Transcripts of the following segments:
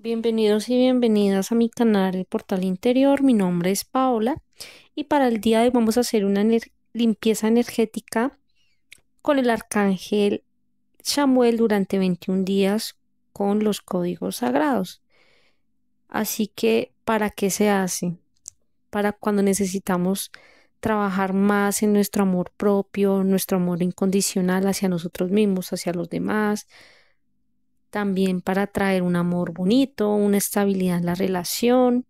Bienvenidos y bienvenidas a mi canal El Portal Interior. Mi nombre es Paola y para el día de hoy vamos a hacer una limpieza energética con el arcángel Samuel durante 21 días con los códigos sagrados. Así que, ¿para qué se hace? Para cuando necesitamos trabajar más en nuestro amor propio, nuestro amor incondicional hacia nosotros mismos, hacia los demás, también para traer un amor bonito, una estabilidad en la relación.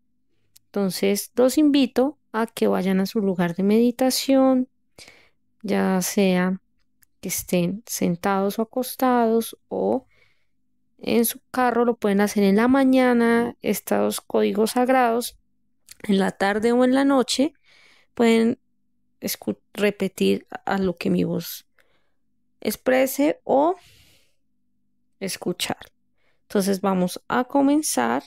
Entonces, los invito a que vayan a su lugar de meditación, ya sea que estén sentados o acostados o en su carro, lo pueden hacer en la mañana, estos códigos sagrados, en la tarde o en la noche, pueden repetir a lo que mi voz exprese o escuchar. Entonces vamos a comenzar.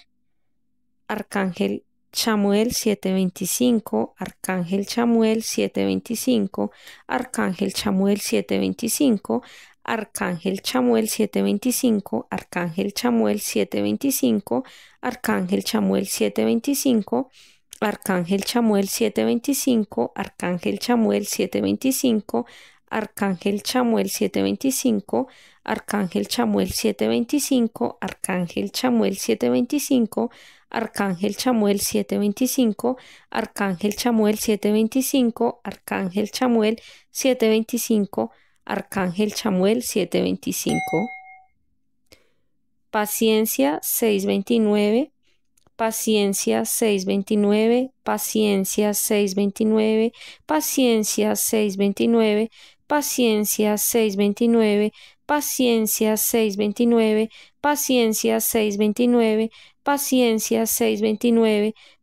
Arcángel Chamuel 725, Arcángel Chamuel 725, Arcángel Chamuel 725, Arcángel Chamuel 725, Arcángel Chamuel 725, Arcángel Chamuel 725, Arcángel Chamuel 725, Arcángel Chamuel 725, Arcángel Chamuel 725, Arcángel Chamuel 725, Arcángel Chamuel 725, Arcángel Chamuel 725, Arcángel Chamuel 725, Arcángel Chamuel 725, Arcángel Chamuel 725. Paciencia 629, paciencia 629, paciencia 629, paciencia 629, paciencia 629, paciencia 629, paciencia 629,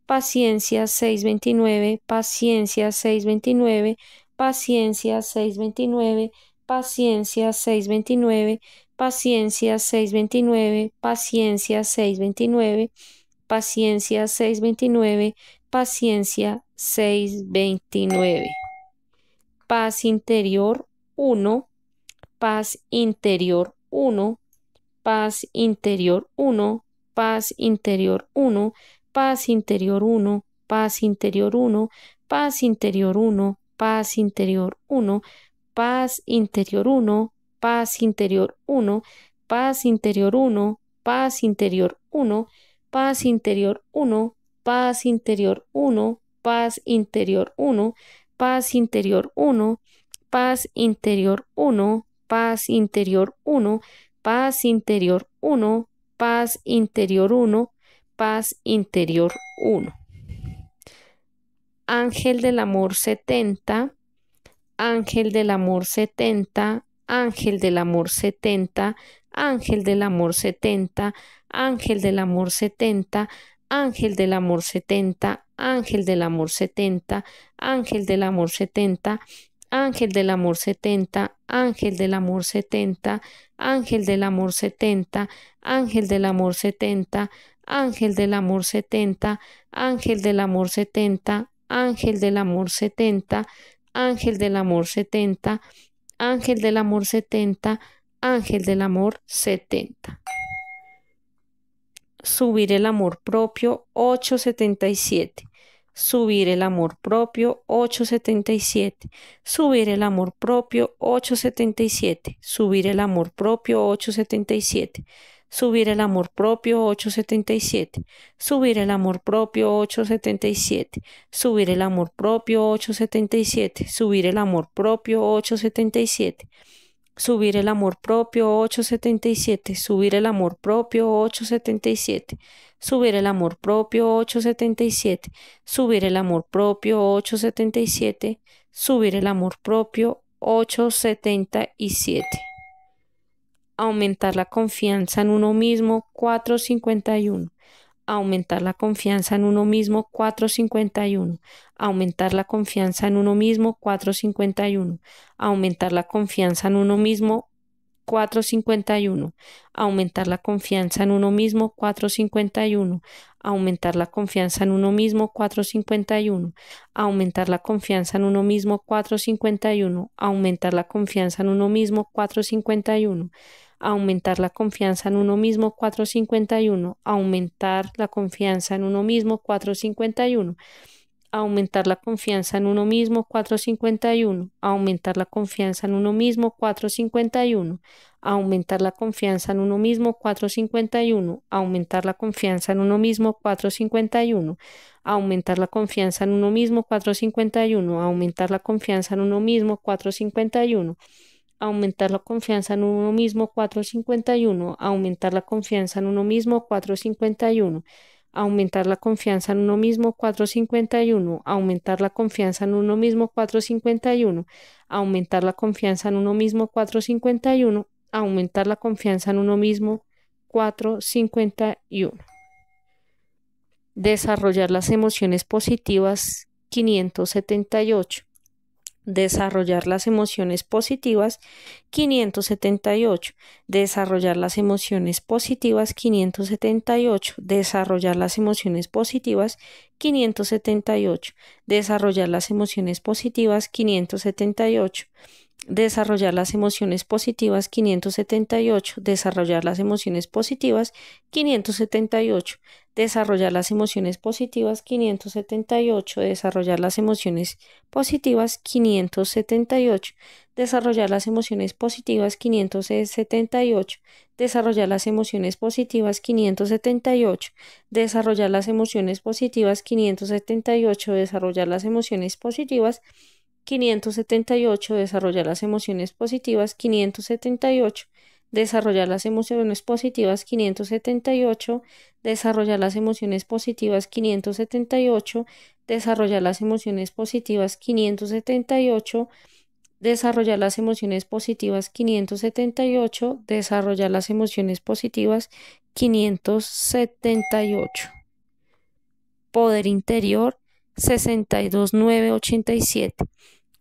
paciencia 629, paciencia 629, paciencia 629, paciencia 629, paciencia 629, paciencia 629, paciencia 629, paciencia 629, paciencia 629 paz interior 1, paz interior 1, paz interior 1, paz interior 1, paz interior 1, paz interior 1, paz interior 1, paz interior 1, paz interior 1, paz interior 1, paz interior 1, paz interior 1, paz interior 1, paz interior 1, paz interior 1, paz interior 1, paz interior 1, paz interior 1, paz interior 1, paz interior 1, paz interior 1. Ángel del amor 70, ángel del amor 70, ángel del amor 70, ángel del amor 70, ángel del amor 70, ángel del amor 70, Ángel del Amor 70, Ángel del Amor 70, Ángel del Amor 70, Ángel del Amor 70, Ángel del Amor 70, Ángel del Amor 70, Ángel del Amor 70, Ángel del Amor 70, Ángel del Amor 70, Ángel del Amor 70, Ángel del Amor 70, Ángel del Amor 70. Subir el amor propio 877 subir el amor propio ocho setenta y siete. subir el amor propio ocho setenta y siete. subir el amor propio ocho setenta y siete. subir el amor propio ocho setenta y siete. subir el amor propio ocho setenta y siete. subir el amor propio 877, subir el amor propio 877 subir el amor propio 877, subir el amor propio 877, subir el amor propio 877, subir el amor propio 877, subir el amor propio 877. Aumentar la confianza en uno mismo 451 aumentar la confianza en uno mismo 451, aumentar la confianza en uno mismo 451, aumentar la confianza en uno mismo 451, aumentar la confianza en uno mismo 451, aumentar la confianza en uno mismo 451, aumentar la confianza en uno mismo 451, aumentar la confianza en uno mismo 451 aumentar la confianza en uno mismo 451, aumentar la confianza en uno mismo 451, aumentar la confianza en uno mismo 451, aumentar la confianza en uno mismo 451, aumentar la confianza en uno mismo 451, aumentar la confianza en uno mismo 451, aumentar la confianza en uno mismo 451, aumentar la confianza en uno mismo 451 aumentar la confianza en uno mismo 451, aumentar la confianza en uno mismo 451, aumentar la confianza en uno mismo 451, aumentar la confianza en uno mismo 451, aumentar la confianza en uno mismo 451, aumentar la confianza en uno mismo 451. Desarrollar las emociones positivas 578 desarrollar las emociones positivas 578, desarrollar las emociones positivas 578, desarrollar las emociones positivas 578, desarrollar las emociones positivas 578 desarrollar las emociones positivas 578, desarrollar las emociones positivas 578, desarrollar las emociones positivas 578, desarrollar las emociones positivas 578, desarrollar las emociones positivas 578, desarrollar las emociones positivas 578, desarrollar las emociones positivas 578, desarrollar las emociones positivas 578, 578, desarrollar las emociones positivas, 578, desarrollar las emociones positivas, 578, desarrollar las emociones positivas, 578, desarrollar las emociones positivas, 578, desarrollar las emociones positivas, 578, desarrollar las emociones positivas, 578. Poder interior, 62987.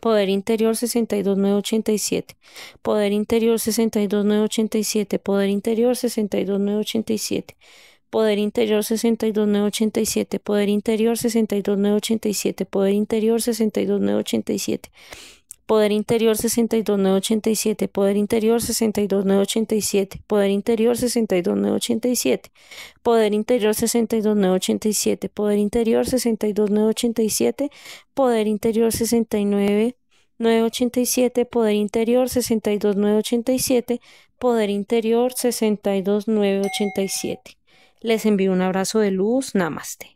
Poder Interior 62987, Poder Interior 62987, Poder Interior 62987, Poder Interior sesenta y y dos nueve ochenta siete. Poder Interior sesenta y dos 62987, Poder Interior siete. Poder Interior 62987, Poder Interior 62987, Poder Interior 62987, Poder Interior 62987, Poder Interior 62987, Poder Interior 69987. Poder Interior 62987, Poder Interior 62987. Les envío un abrazo de luz, namaste.